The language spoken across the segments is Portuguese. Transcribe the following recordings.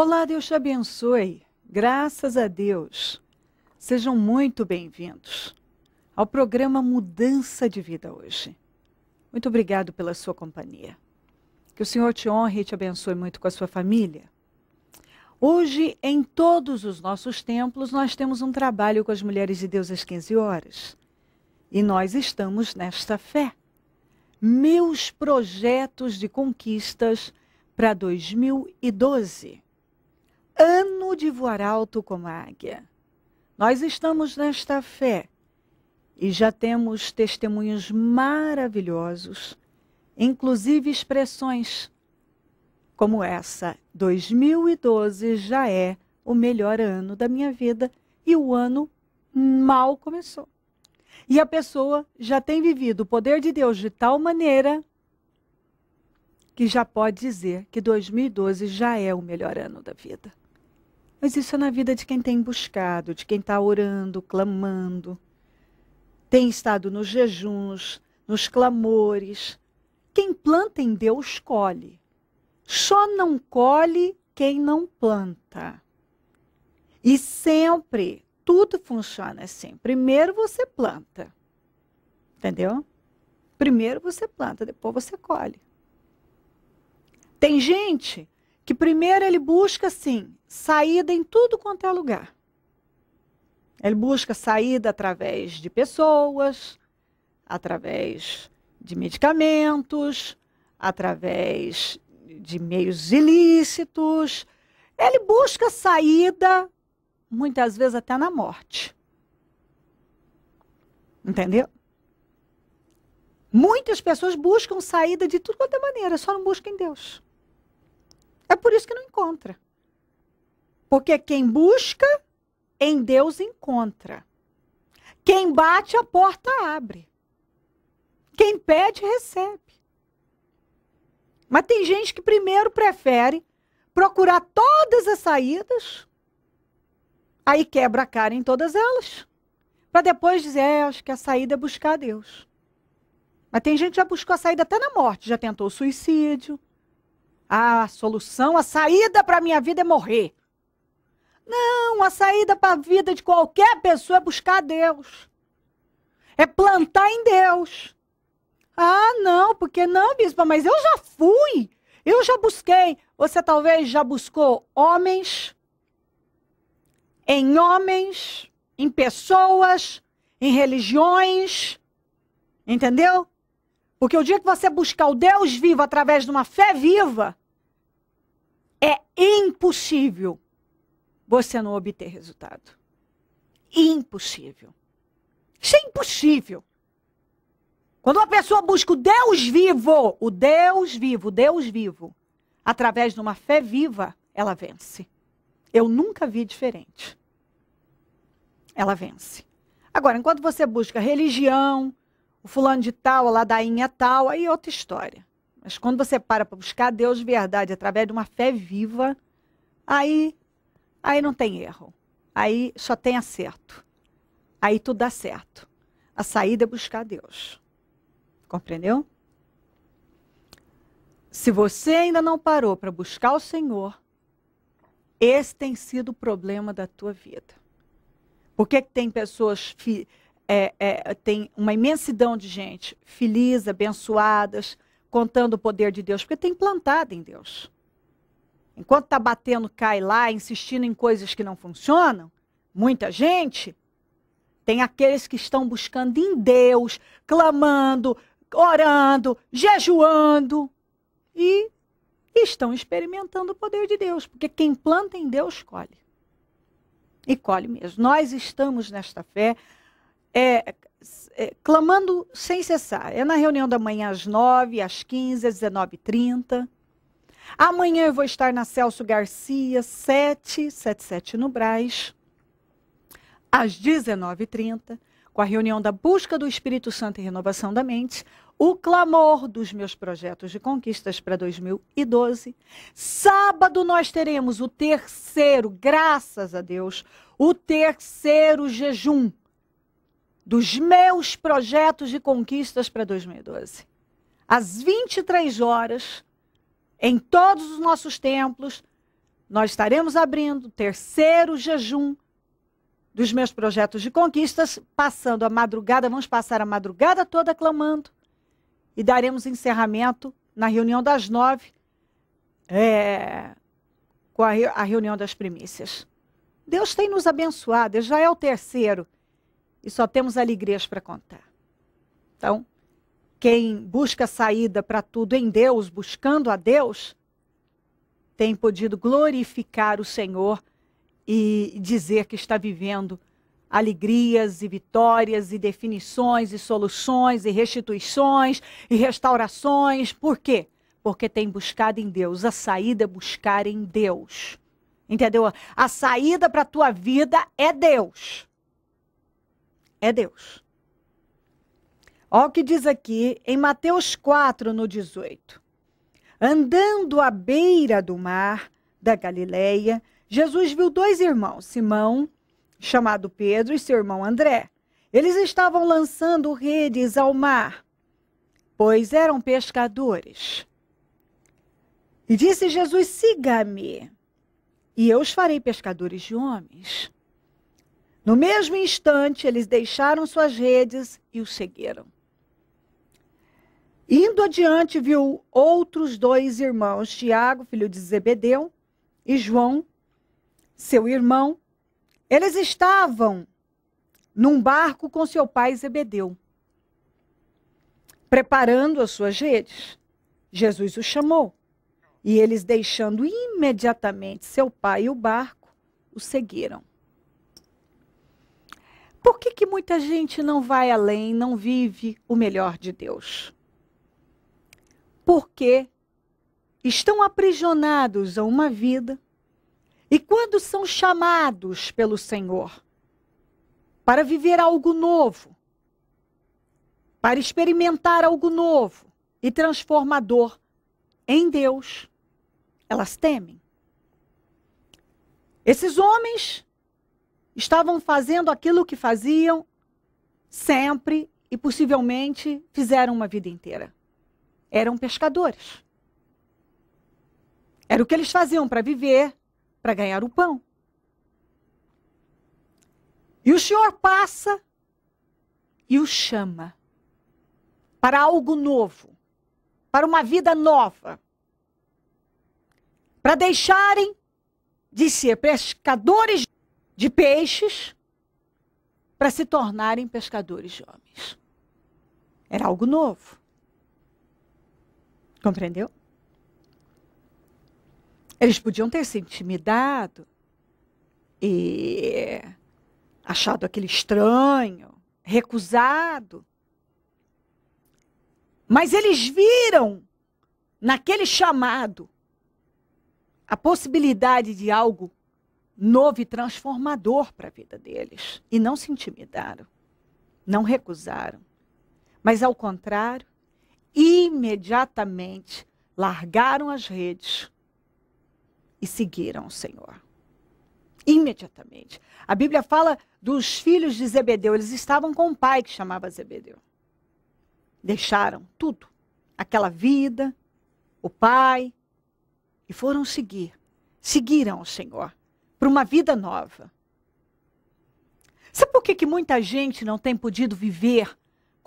Olá, Deus te abençoe. Graças a Deus. Sejam muito bem-vindos ao programa Mudança de Vida hoje. Muito obrigado pela sua companhia. Que o Senhor te honre e te abençoe muito com a sua família. Hoje, em todos os nossos templos, nós temos um trabalho com as mulheres de Deus às 15 horas. E nós estamos nesta fé. Meus projetos de conquistas para 2012 ano de voar alto como a águia. Nós estamos nesta fé e já temos testemunhos maravilhosos, inclusive expressões como essa: 2012 já é o melhor ano da minha vida e o ano mal começou. E a pessoa já tem vivido o poder de Deus de tal maneira que já pode dizer que 2012 já é o melhor ano da vida. Mas isso é na vida de quem tem buscado, de quem está orando, clamando, tem estado nos jejuns, nos clamores. Quem planta em Deus colhe. Só não colhe quem não planta. E sempre, tudo funciona assim. Primeiro você planta. Entendeu? Primeiro você planta, depois você colhe. Tem gente que primeiro ele busca assim, saída em tudo quanto é lugar. Ele busca saída através de pessoas, através de medicamentos, através de meios ilícitos. Ele busca saída, muitas vezes até na morte. Entendeu? Muitas pessoas buscam saída de tudo quanto é maneira, só não buscam em Deus. É por isso que não encontra. Porque quem busca, em Deus encontra. Quem bate, a porta abre. Quem pede, recebe. Mas tem gente que primeiro prefere procurar todas as saídas, aí quebra a cara em todas elas, para depois dizer, é, acho que a saída é buscar a Deus. Mas tem gente que já buscou a saída até na morte, já tentou suicídio. Ah, a solução, a saída para minha vida é morrer. Não, a saída para a vida de qualquer pessoa é buscar Deus. É plantar em Deus. Ah, não, porque não, bispa, mas eu já fui. Eu já busquei. Você talvez já buscou homens, em homens, em pessoas, em religiões. Entendeu? Porque o dia que você buscar o Deus vivo através de uma fé viva, é impossível você não obter resultado. Impossível. Isso é impossível. Quando uma pessoa busca o Deus vivo, o Deus vivo, o Deus vivo, através de uma fé viva, ela vence. Eu nunca vi diferente. Ela vence. Agora, enquanto você busca religião, o fulano de tal, a ladainha tal, aí é outra história. Mas quando você para para buscar Deus verdade através de uma fé viva, aí Aí não tem erro. Aí só tem acerto. Aí tudo dá certo. A saída é buscar Deus. Compreendeu? Se você ainda não parou para buscar o Senhor, esse tem sido o problema da tua vida. Por que, tem pessoas, é, é, tem uma imensidão de gente feliz, abençoadas, contando o poder de Deus? Porque tem plantado em Deus enquanto está batendo cai lá, insistindo em coisas que não funcionam, muita gente, tem aqueles que estão buscando em Deus, clamando, orando, jejuando e estão experimentando o poder de Deus, porque quem planta em Deus colhe. E colhe mesmo. Nós estamos nesta fé é, é, clamando sem cessar. É na reunião da manhã às 9, às 15, às 19h30. Amanhã eu vou estar na Celso Garcia, 777 no Braz, às 19h30, com a reunião da Busca do Espírito Santo e Renovação da Mente, o clamor dos meus projetos de conquistas para 2012. Sábado nós teremos o terceiro, graças a Deus, o terceiro jejum dos meus projetos de conquistas para 2012. Às 23 horas, em todos os nossos templos, nós estaremos abrindo o terceiro jejum dos meus projetos de conquistas, passando a madrugada, vamos passar a madrugada toda clamando e daremos encerramento na reunião das nove, é, com a, a reunião das primícias. Deus tem nos abençoado, já é o terceiro e só temos alegrias para contar. Então, quem busca saída para tudo em Deus, buscando a Deus, tem podido glorificar o Senhor e dizer que está vivendo alegrias e vitórias e definições e soluções e restituições e restaurações. Por quê? Porque tem buscado em Deus. A saída é buscar em Deus. Entendeu? A saída para a tua vida é Deus. É Deus. Olha o que diz aqui em Mateus 4, no 18. Andando à beira do mar da Galileia, Jesus viu dois irmãos, Simão, chamado Pedro, e seu irmão André. Eles estavam lançando redes ao mar, pois eram pescadores. E disse Jesus: Siga-me, e eu os farei pescadores de homens. No mesmo instante, eles deixaram suas redes e o seguiram. Indo adiante, viu outros dois irmãos, Tiago, filho de Zebedeu, e João, seu irmão. Eles estavam num barco com seu pai Zebedeu, preparando as suas redes. Jesus os chamou e eles, deixando imediatamente seu pai e o barco, o seguiram. Por que, que muita gente não vai além, não vive o melhor de Deus? porque estão aprisionados a uma vida e quando são chamados pelo Senhor para viver algo novo, para experimentar algo novo e transformador em Deus, elas temem. Esses homens estavam fazendo aquilo que faziam sempre e possivelmente fizeram uma vida inteira eram pescadores. Era o que eles faziam para viver, para ganhar o pão. E o Senhor passa e o chama para algo novo, para uma vida nova, para deixarem de ser pescadores de peixes para se tornarem pescadores de homens. Era algo novo. Compreendeu? Eles podiam ter se intimidado e achado aquele estranho, recusado. Mas eles viram naquele chamado a possibilidade de algo novo e transformador para a vida deles. E não se intimidaram, não recusaram. Mas, ao contrário, imediatamente largaram as redes e seguiram o Senhor. Imediatamente. A Bíblia fala dos filhos de Zebedeu. Eles estavam com um pai que chamava Zebedeu. Deixaram tudo, aquela vida, o pai, e foram seguir. Seguiram o Senhor para uma vida nova. Sabe por que, que muita gente não tem podido viver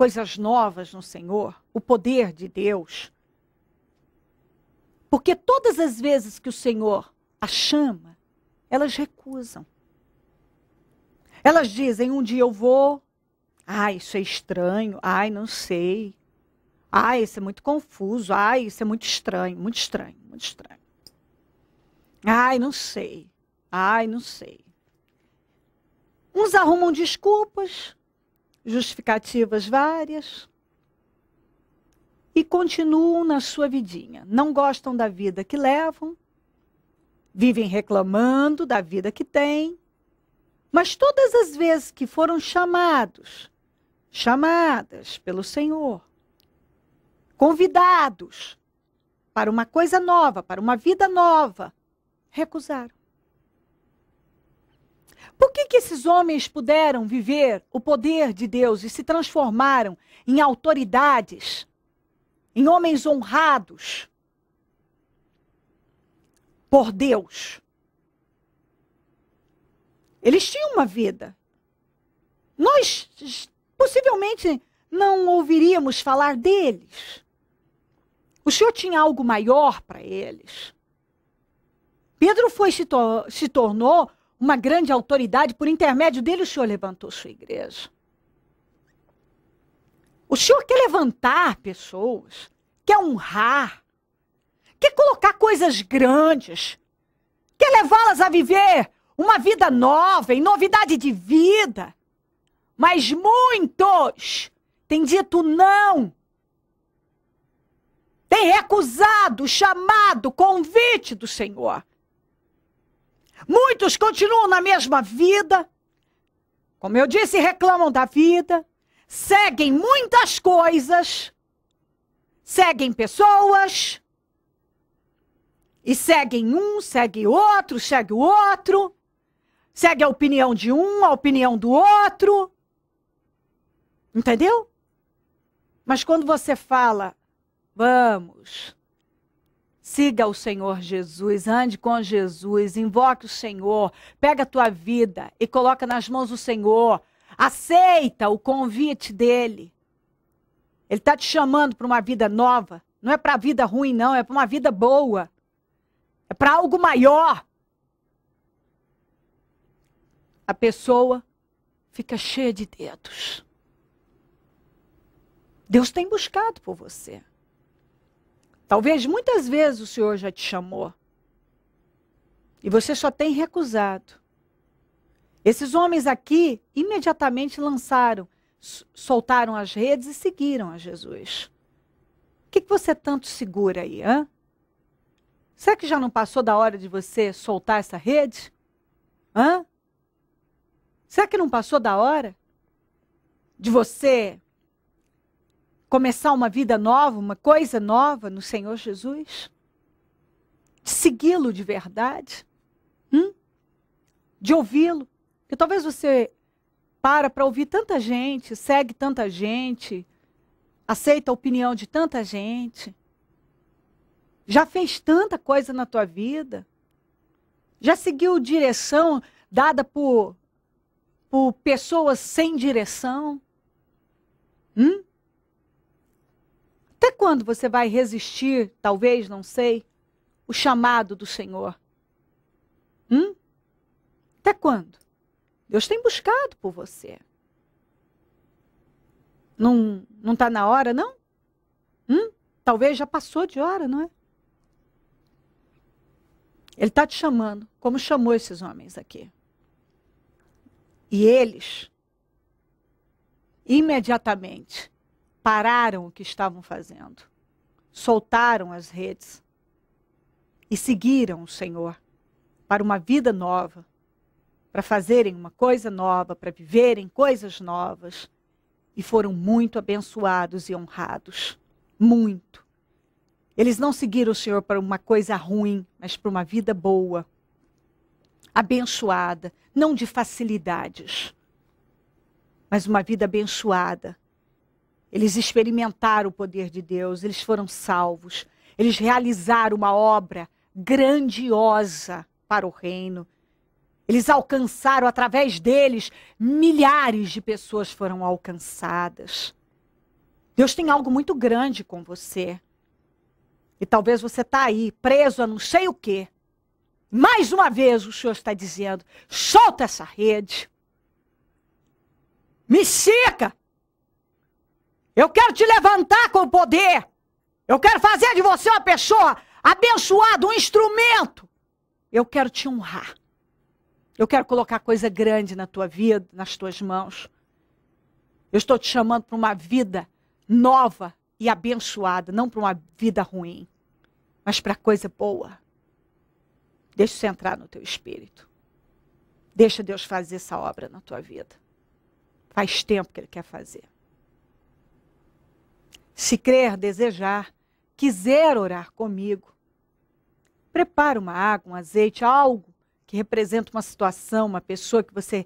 coisas novas no Senhor, o poder de Deus. Porque todas as vezes que o Senhor a chama, elas recusam. Elas dizem: um dia eu vou. Ah, isso é estranho. Ai, não sei. Ah, isso é muito confuso. Ah, isso é muito estranho, muito estranho, muito estranho. Ai, não sei. Ai, não sei. Uns arrumam desculpas, justificativas várias e continuam na sua vidinha. Não gostam da vida que levam, vivem reclamando da vida que têm, mas todas as vezes que foram chamados, chamadas pelo Senhor, convidados para uma coisa nova, para uma vida nova, recusaram. Por que, que esses homens puderam viver o poder de Deus e se transformaram em autoridades, em homens honrados por Deus? Eles tinham uma vida. Nós possivelmente não ouviríamos falar deles. O Senhor tinha algo maior para eles. Pedro foi se, to se tornou uma grande autoridade, por intermédio dele, o senhor levantou sua igreja. O senhor quer levantar pessoas, quer honrar, quer colocar coisas grandes, quer levá-las a viver uma vida nova, em novidade de vida. Mas muitos têm dito não. Tem recusado o chamado, convite do Senhor. Muitos continuam na mesma vida. Como eu disse, reclamam da vida, seguem muitas coisas, seguem pessoas, e seguem um, segue outro, segue o outro, segue a opinião de um, a opinião do outro. Entendeu? Mas quando você fala, vamos Siga o Senhor Jesus, ande com Jesus, invoque o Senhor, pega a tua vida e coloca nas mãos do Senhor. Aceita o convite dele. Ele está te chamando para uma vida nova. Não é para vida ruim, não, é para uma vida boa. É para algo maior. A pessoa fica cheia de dedos. Deus tem buscado por você. Talvez muitas vezes o Senhor já te chamou e você só tem recusado. Esses homens aqui imediatamente lançaram, soltaram as redes e seguiram a Jesus. O que, que você tanto segura aí, hã? Será que já não passou da hora de você soltar essa rede? Hã? Será que não passou da hora de você começar uma vida nova, uma coisa nova no Senhor Jesus? De segui-lo de verdade? Hum? De ouvi-lo? Porque talvez você para para ouvir tanta gente, segue tanta gente, aceita a opinião de tanta gente, já fez tanta coisa na tua vida, já seguiu direção dada por, por pessoas sem direção. Hum? Até quando você vai resistir, talvez, não sei, o chamado do Senhor? Hum? Até quando? Deus tem buscado por você. Não não está na hora, não? Hum? Talvez já passou de hora, não é? Ele está te chamando, como chamou esses homens aqui. E eles, imediatamente, pararam o que estavam fazendo, soltaram as redes e seguiram o Senhor para uma vida nova, para fazerem uma coisa nova, para viverem coisas novas. E foram muito abençoados e honrados. Muito. Eles não seguiram o Senhor para uma coisa ruim, mas para uma vida boa, abençoada, não de facilidades, mas uma vida abençoada, eles experimentaram o poder de Deus, eles foram salvos, eles realizaram uma obra grandiosa para o reino. Eles alcançaram, através deles, milhares de pessoas foram alcançadas. Deus tem algo muito grande com você. E talvez você está aí, preso a não sei o quê. Mais uma vez o Senhor está dizendo: solta essa rede. Me seca, eu quero te levantar com poder. Eu quero fazer de você uma pessoa abençoada, um instrumento. Eu quero te honrar. Eu quero colocar coisa grande na tua vida, nas tuas mãos. Eu estou te chamando para uma vida nova e abençoada, não para uma vida ruim, mas para coisa boa. Deixa isso entrar no teu espírito. Deixa Deus fazer essa obra na tua vida. Faz tempo que Ele quer fazer. Se crer, desejar, quiser orar comigo, prepara uma água, um azeite, algo que representa uma situação, uma pessoa que você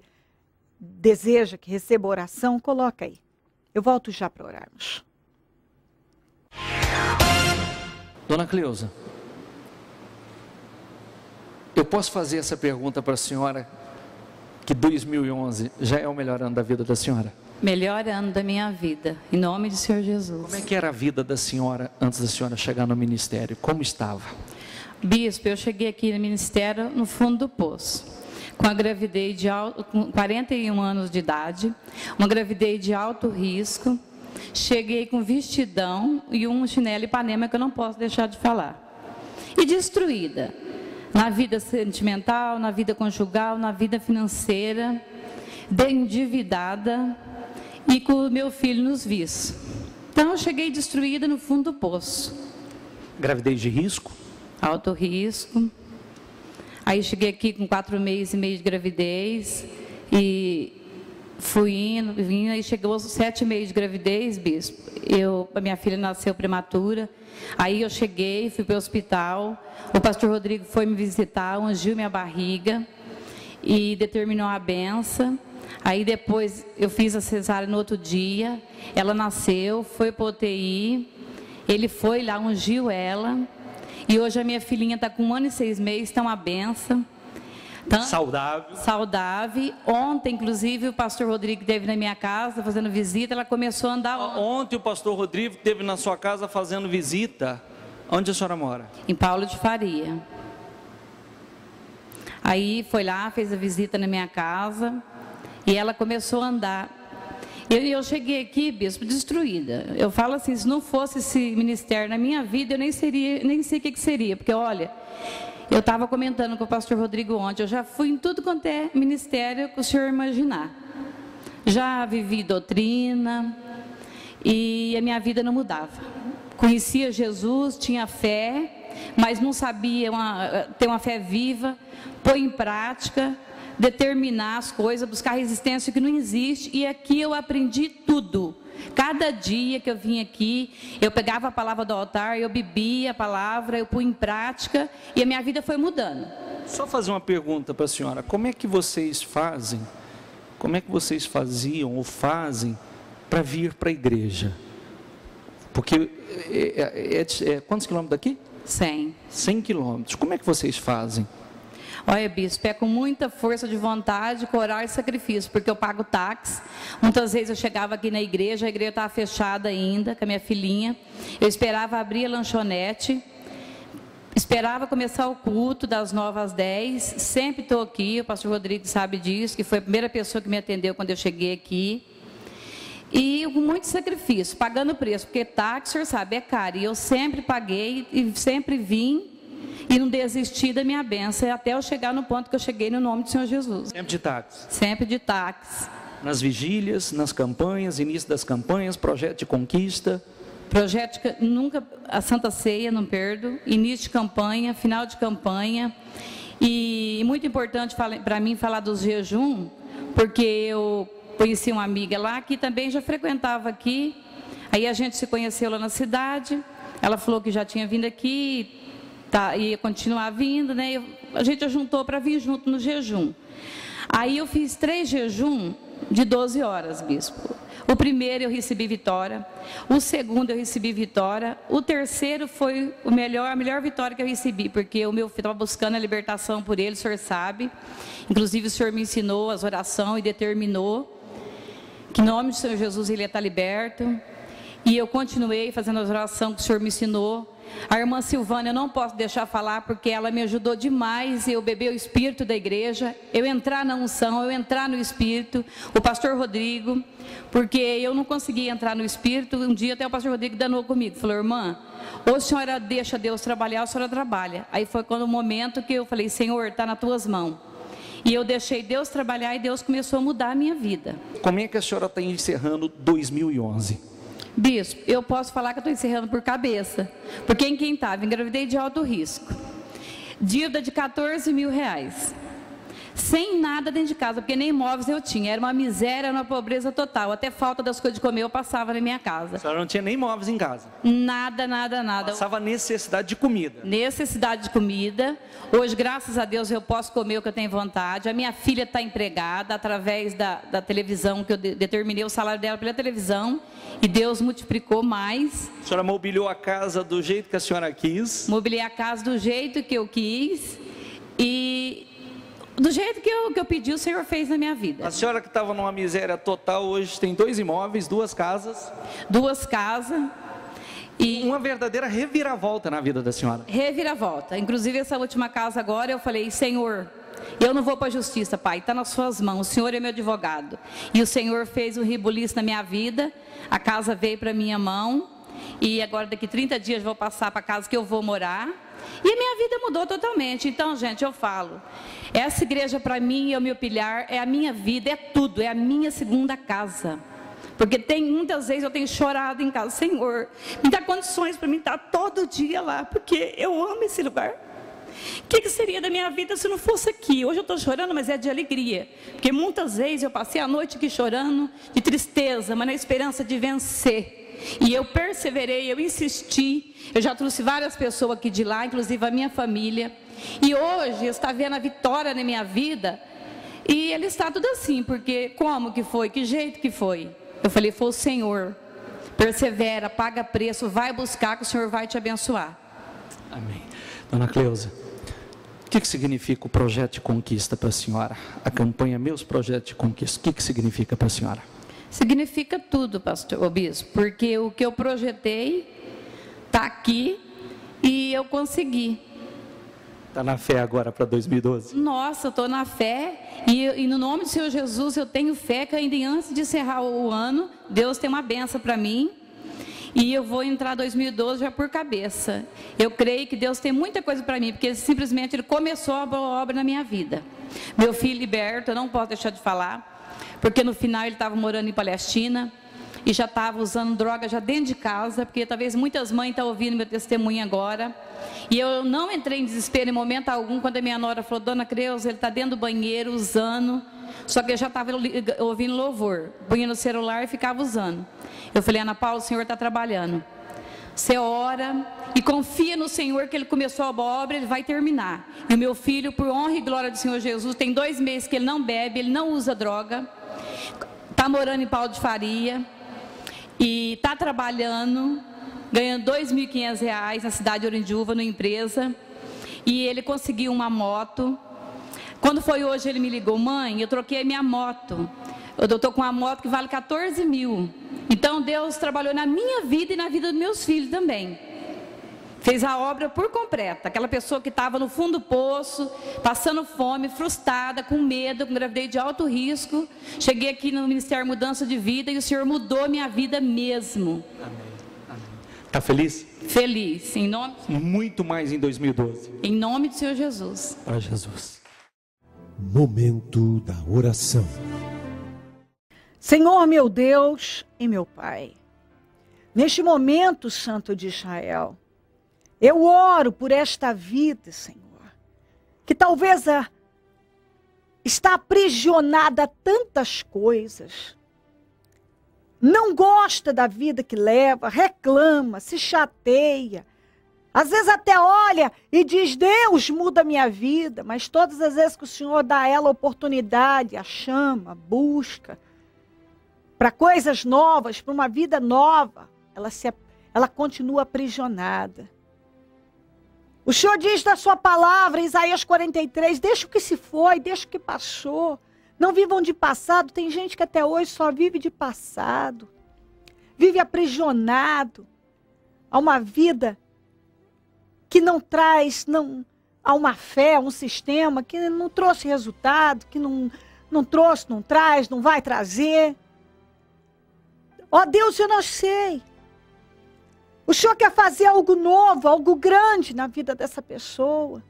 deseja que receba oração, coloca aí. Eu volto já para orarmos. Dona Cleusa, eu posso fazer essa pergunta para a senhora que 2011 já é o melhor ano da vida da senhora? Melhor ano da minha vida, em nome do Senhor Jesus. Como é que era a vida da senhora antes da senhora chegar no ministério? Como estava? Bispo, eu cheguei aqui no ministério no fundo do poço. Com a gravidez de alto, com 41 anos de idade, uma gravidez de alto risco. Cheguei com vestidão e um chinelo Ipanema que eu não posso deixar de falar. E destruída na vida sentimental, na vida conjugal, na vida financeira, endividada, e com o meu filho nos vis. Então, eu cheguei destruída no fundo do poço. Gravidez de risco? Alto risco. Aí cheguei aqui com quatro meses e meio de gravidez e fui indo, vindo, aí chegou aos sete meses de gravidez, bispo. Eu, a minha filha nasceu prematura. Aí eu cheguei, fui para o hospital. O pastor Rodrigo foi me visitar, ungiu minha barriga e determinou a benção. Aí depois eu fiz a cesárea no outro dia, ela nasceu, foi para UTI, ele foi lá, ungiu ela, e hoje a minha filhinha está com um ano e seis meses, está uma benção. Tá? Saudável. Saudável. Ontem, inclusive, o pastor Rodrigo teve na minha casa fazendo visita, ela começou a andar. Ontem, ontem o pastor Rodrigo teve na sua casa fazendo visita. Onde a senhora mora? Em Paulo de Faria. Aí foi lá, fez a visita na minha casa. E ela começou a andar. Eu, eu cheguei aqui, bispo, destruída. Eu falo assim, se não fosse esse ministério na minha vida, eu nem seria, nem sei o que, que seria, porque olha, eu estava comentando com o pastor Rodrigo ontem, eu já fui em tudo quanto é ministério que o senhor imaginar. Já vivi doutrina e a minha vida não mudava. Conhecia Jesus, tinha fé, mas não sabia uma, ter uma fé viva, pôr em prática, determinar as coisas, buscar resistência que não existe. E aqui eu aprendi tudo. Cada dia que eu vim aqui, eu pegava a palavra do altar, eu bebia a palavra, eu pus em prática e a minha vida foi mudando. Só fazer uma pergunta para a senhora: como é que vocês fazem, como é que vocês faziam ou fazem para vir para a igreja? Porque é, é, é, é quantos quilômetros daqui? 100. 100 quilômetros. Como é que vocês fazem? Olha, bispo, é com muita força de vontade, coragem e sacrifício, porque eu pago táxi. Muitas vezes eu chegava aqui na igreja, a igreja estava fechada ainda, com a minha filhinha. Eu esperava abrir a lanchonete. Esperava começar o culto das novas 10, sempre estou aqui, o pastor Rodrigo sabe disso, que foi a primeira pessoa que me atendeu quando eu cheguei aqui. E com muito sacrifício, pagando preço, porque táxi, o senhor sabe, é caro. E eu sempre paguei e sempre vim e não desistir da minha benção é até eu chegar no ponto que eu cheguei no nome do Senhor Jesus. Sempre de táxi. Sempre de táxi. Nas vigílias, nas campanhas, início das campanhas, projeto de conquista. Projeto de, nunca a Santa Ceia, não perdo, início de campanha, final de campanha. E, e muito importante para mim falar dos jejum, porque eu conheci uma amiga lá que também já frequentava aqui. Aí a gente se conheceu lá na cidade. Ela falou que já tinha vindo aqui, tá, ia continuar vindo, né? Eu, a gente juntou para vir junto no jejum. Aí eu fiz três jejum de 12 horas, bispo. O primeiro eu recebi vitória, o segundo eu recebi vitória, o terceiro foi o melhor, a melhor vitória que eu recebi, porque o meu filho estava buscando a libertação por ele, o senhor sabe. Inclusive o senhor me ensinou as orações e determinou que em nome do Senhor Jesus ele ia estar tá liberto. E eu continuei fazendo as orações que o senhor me ensinou. A irmã Silvana, eu não posso deixar falar porque ela me ajudou demais. Eu beber o espírito da igreja, eu entrar na unção, eu entrar no espírito. O pastor Rodrigo, porque eu não conseguia entrar no espírito. Um dia até o pastor Rodrigo danou comigo. Falou, irmã, ou a senhora deixa Deus trabalhar, ou a senhora trabalha. Aí foi quando o momento que eu falei, Senhor, está nas tuas mãos. E eu deixei Deus trabalhar e Deus começou a mudar a minha vida. Como é que a senhora está encerrando 2011? Bispo, eu posso falar que eu estou encerrando por cabeça, porque em quem estava, engravidei de alto risco. Dívida de 14 mil reais sem nada dentro de casa, porque nem móveis eu tinha. Era uma miséria, uma pobreza total. Até falta das coisas de comer eu passava na minha casa. A senhora não tinha nem móveis em casa? Nada, nada, nada. Passava necessidade de comida? Necessidade de comida. Hoje, graças a Deus, eu posso comer o que eu tenho vontade. A minha filha está empregada através da, da televisão, que eu de, determinei o salário dela pela televisão. E Deus multiplicou mais. A senhora mobiliou a casa do jeito que a senhora quis? Mobiliei a casa do jeito que eu quis. E do jeito que eu, que eu pedi, o Senhor fez na minha vida. A senhora que estava numa miséria total hoje tem dois imóveis, duas casas. Duas casas. E uma verdadeira reviravolta na vida da senhora. Reviravolta. Inclusive, essa última casa agora, eu falei, Senhor, eu não vou para a justiça, Pai, está nas suas mãos, o Senhor é meu advogado. E o Senhor fez um ribuliço na minha vida, a casa veio para minha mão, e agora daqui 30 dias vou passar para a casa que eu vou morar. E a minha vida mudou totalmente. Então, gente, eu falo, essa igreja para mim é o meu pilar, é a minha vida, é tudo, é a minha segunda casa. Porque tem muitas vezes eu tenho chorado em casa, Senhor, me dá condições para mim estar todo dia lá, porque eu amo esse lugar. O que, que, seria da minha vida se não fosse aqui? Hoje eu estou chorando, mas é de alegria. Porque muitas vezes eu passei a noite aqui chorando, de tristeza, mas na esperança de vencer. E eu perseverei, eu insisti. Eu já trouxe várias pessoas aqui de lá, inclusive a minha família. E hoje está vendo a vitória na minha vida. E ele está tudo assim, porque como que foi? Que jeito que foi? Eu falei, foi o Senhor. Persevera, paga preço, vai buscar que o Senhor vai te abençoar. Amém. Dona Cleusa, o que, que significa o projeto de conquista para a senhora? A campanha Meus Projetos de Conquista, o que, que significa para a senhora? Significa tudo, pastor Obispo, porque o que eu projetei está aqui e eu consegui. Está na fé agora para 2012? Nossa, estou na fé e, e, no nome do Senhor Jesus eu tenho fé que ainda antes de encerrar o ano, Deus tem uma benção para mim e eu vou entrar 2012 já por cabeça. Eu creio que Deus tem muita coisa para mim, porque simplesmente Ele começou a boa obra na minha vida. Meu filho liberto, eu não posso deixar de falar porque no final ele estava morando em Palestina e já estava usando droga já dentro de casa, porque talvez muitas mães estão tá ouvindo meu testemunho agora. E eu não entrei em desespero em momento algum quando a minha nora falou: Dona Creuza, ele está dentro do banheiro usando. Só que eu já estava ouvindo louvor, punha no celular e ficava usando. Eu falei: Ana Paula, o senhor está trabalhando. Você ora e confia no Senhor que Ele começou a boa obra, Ele vai terminar. E o meu filho, por honra e glória do Senhor Jesus, tem dois meses que ele não bebe, ele não usa droga, está morando em pau de faria e está trabalhando, ganhando R$ 2.500 na cidade de Orindiúva, numa empresa. E ele conseguiu uma moto. Quando foi hoje, ele me ligou: Mãe, eu troquei minha moto. Eu estou com uma moto que vale 14 mil. Então Deus trabalhou na minha vida e na vida dos meus filhos também. Fez a obra por completa. Aquela pessoa que estava no fundo do poço, passando fome, frustrada, com medo, com gravidez de alto risco. Cheguei aqui no Ministério Mudança de Vida e o Senhor mudou minha vida mesmo. Está feliz? Feliz. Em nome. Muito mais em 2012. Em nome do Senhor Jesus. Para Jesus. Momento da oração. Senhor meu Deus e meu Pai, neste momento santo de Israel, eu oro por esta vida, Senhor, que talvez a, está aprisionada a tantas coisas. Não gosta da vida que leva, reclama, se chateia. Às vezes até olha e diz: Deus muda minha vida, mas todas as vezes que o Senhor dá a ela a oportunidade, a chama, busca, para coisas novas, para uma vida nova, ela, se, ela continua aprisionada. O Senhor diz da sua palavra, Isaías 43, deixa o que se foi, deixa o que passou. Não vivam de passado. Tem gente que até hoje só vive de passado. Vive aprisionado a uma vida que não traz não a uma fé, a um sistema que não trouxe resultado, que não, não trouxe, não traz, não vai trazer. Ó oh, Deus, eu não sei. O Senhor quer fazer algo novo, algo grande na vida dessa pessoa.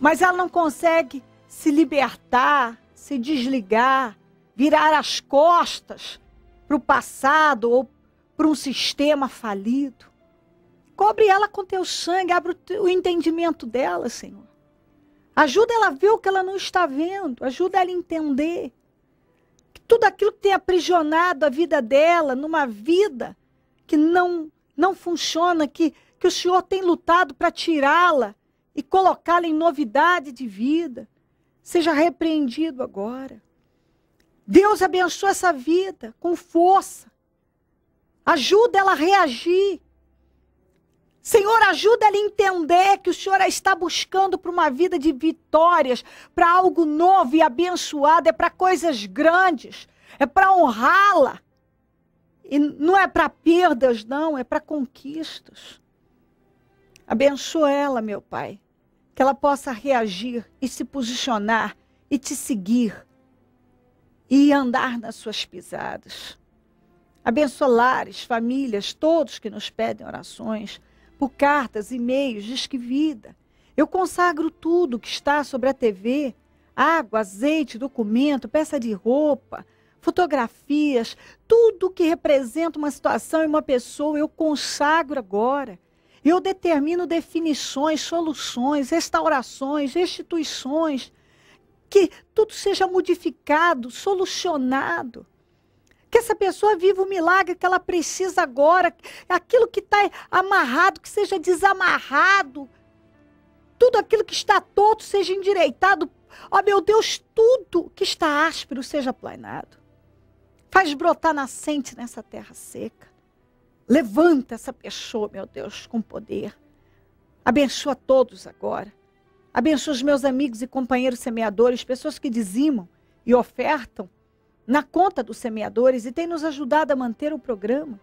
Mas ela não consegue se libertar, se desligar, virar as costas para o passado ou para um sistema falido. Cobre ela com teu sangue, abre o entendimento dela, Senhor. Ajuda ela a ver o que ela não está vendo, ajuda ela a entender tudo aquilo que tem aprisionado a vida dela numa vida que não não funciona, que, que o Senhor tem lutado para tirá-la e colocá-la em novidade de vida. Seja repreendido agora. Deus abençoa essa vida com força. Ajuda ela a reagir Senhor, ajuda ele a entender que o Senhor está buscando para uma vida de vitórias, para algo novo e abençoado, é para coisas grandes, é para honrá-la. E não é para perdas, não, é para conquistas. Abençoa ela, meu Pai, que ela possa reagir e se posicionar e te seguir e andar nas suas pisadas. Abençoa lares, famílias, todos que nos pedem orações por cartas, e-mails, diz que vida. Eu consagro tudo que está sobre a TV: água, azeite, documento, peça de roupa, fotografias, tudo que representa uma situação e uma pessoa, eu consagro agora. Eu determino definições, soluções, restaurações, restituições, que tudo seja modificado, solucionado. Que essa pessoa viva o milagre que ela precisa agora, aquilo que está amarrado, que seja desamarrado, tudo aquilo que está torto seja endireitado, ó oh, meu Deus, tudo que está áspero seja aplanado. Faz brotar nascente nessa terra seca. Levanta essa pessoa, meu Deus, com poder. Abençoa todos agora. Abençoa os meus amigos e companheiros semeadores, pessoas que dizimam e ofertam na conta dos semeadores e tem nos ajudado a manter o programa.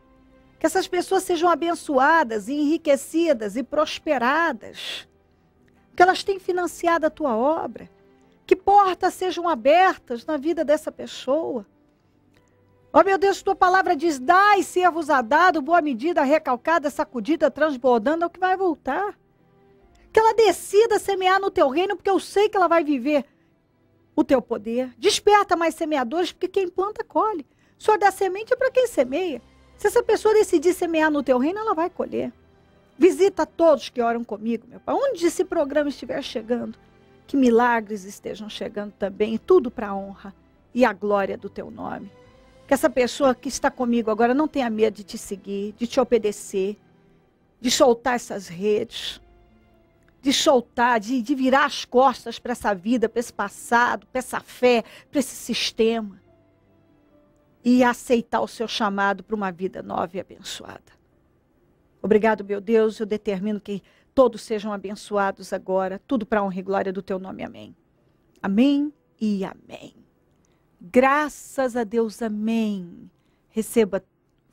Que essas pessoas sejam abençoadas, enriquecidas e prosperadas. Que elas tenham financiado a tua obra. Que portas sejam abertas na vida dessa pessoa. Ó oh, meu Deus, tua palavra diz: dai servos a dado, boa medida, recalcada, sacudida, transbordando, é o que vai voltar. Que ela decida semear no teu reino, porque eu sei que ela vai viver o teu poder. Desperta mais semeadores, porque quem planta, colhe. Só dá semente para quem semeia. Se essa pessoa decidir semear no teu reino, ela vai colher. Visita todos que oram comigo, meu Pai. Onde esse programa estiver chegando, que milagres estejam chegando também, tudo para a honra e a glória do teu nome. Que essa pessoa que está comigo agora não tenha medo de te seguir, de te obedecer, de soltar essas redes, de soltar, de, de virar as costas para essa vida, para esse passado, para essa fé, para esse sistema. E aceitar o seu chamado para uma vida nova e abençoada. Obrigado, meu Deus. Eu determino que todos sejam abençoados agora. Tudo para a honra e glória do teu nome. Amém. Amém e amém. Graças a Deus. Amém. Receba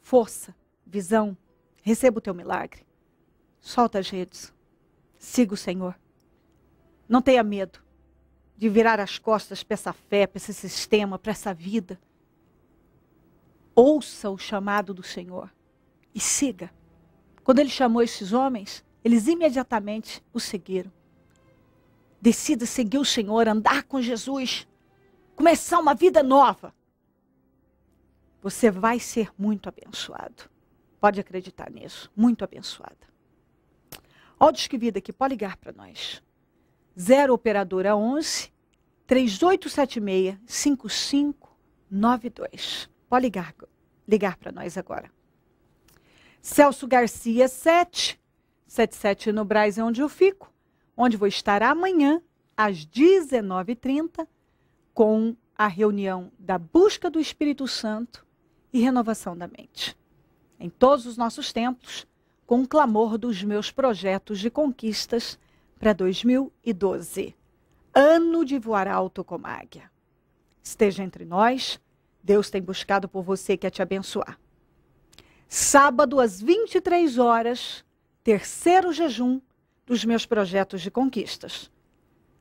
força, visão. Receba o teu milagre. Solta as redes. Siga o Senhor. Não tenha medo de virar as costas para essa fé, para esse sistema, para essa vida. Ouça o chamado do Senhor e siga. Quando ele chamou esses homens, eles imediatamente o seguiram. Decida seguir o Senhor, andar com Jesus, começar uma vida nova. Você vai ser muito abençoado. Pode acreditar nisso, muito abençoada. Ó o Disque Vida aqui, pode ligar para nós. 0 Operadora 11 3876 5592. Pode ligar, ligar para nós agora. Celso Garcia 7 77 no Braz é onde eu fico, onde vou estar amanhã às 19h30 com a reunião da busca do Espírito Santo e renovação da mente. Em todos os nossos templos, com o clamor dos meus projetos de conquistas para 2012, ano de voar alto como águia. Esteja entre nós, Deus tem buscado por você que quer te abençoar. Sábado às 23 horas, terceiro jejum dos meus projetos de conquistas.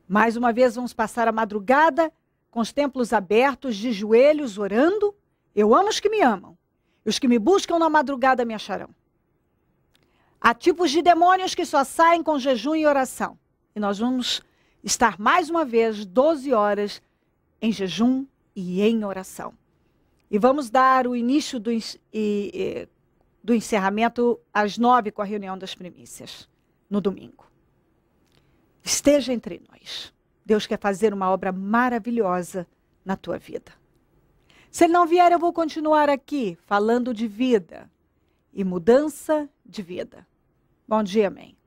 Mais uma vez vamos passar a madrugada com os templos abertos, de joelhos, orando. Eu amo os que me amam. E os que me buscam na madrugada me acharão. Há tipos de demônios que só saem com jejum e oração. E nós vamos estar mais uma vez 12 horas em jejum e em oração. E vamos dar o início do, e, do encerramento às nove com a reunião das primícias, no domingo. Esteja entre nós. Deus quer fazer uma obra maravilhosa na tua vida. Se ele não vier, eu vou continuar aqui falando de vida e mudança de vida. Bom dia, amém.